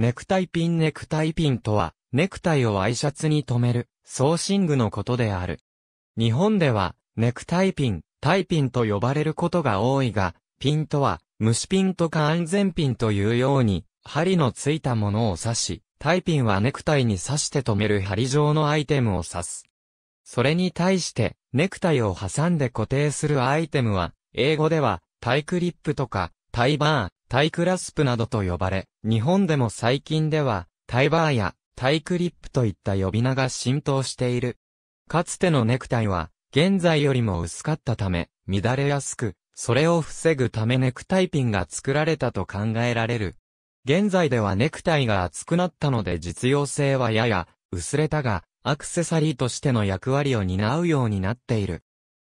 ネクタイピンネクタイピンとは、ネクタイをワイシャツに留める、ソーシングのことである。日本では、ネクタイピン、タイピンと呼ばれることが多いが、ピンとは、虫ピンとか安全ピンというように、針のついたものを刺し、タイピンはネクタイに刺して留める針状のアイテムを指す。それに対して、ネクタイを挟んで固定するアイテムは、英語では、タイクリップとか、タイバー、タイクラスプなどと呼ばれ、日本でも最近では、タイバーやタイクリップといった呼び名が浸透している。かつてのネクタイは、現在よりも薄かったため、乱れやすく、それを防ぐためネクタイピンが作られたと考えられる。現在ではネクタイが厚くなったので実用性はやや薄れたが、アクセサリーとしての役割を担うようになっている。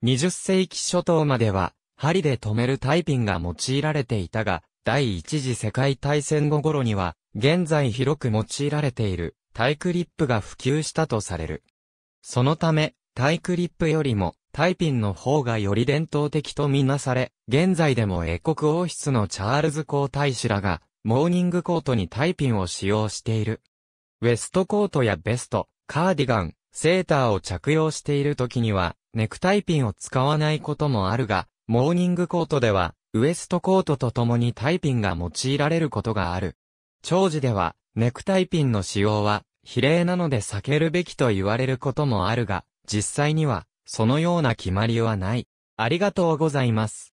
20世紀初頭までは、針で留めるタイピンが用いられていたが、第一次世界大戦後頃には、現在広く用いられている、タイクリップが普及したとされる。そのため、タイクリップよりも、タイピンの方がより伝統的とみなされ、現在でも英国王室のチャールズ皇太子らが、モーニングコートにタイピンを使用している。ウェストコートやベスト、カーディガン、セーターを着用している時には、ネクタイピンを使わないこともあるが、モーニングコートでは、ウエストコートと共にタイピンが用いられることがある。長寿では、ネクタイピンの使用は、比例なので避けるべきと言われることもあるが、実際には、そのような決まりはない。ありがとうございます。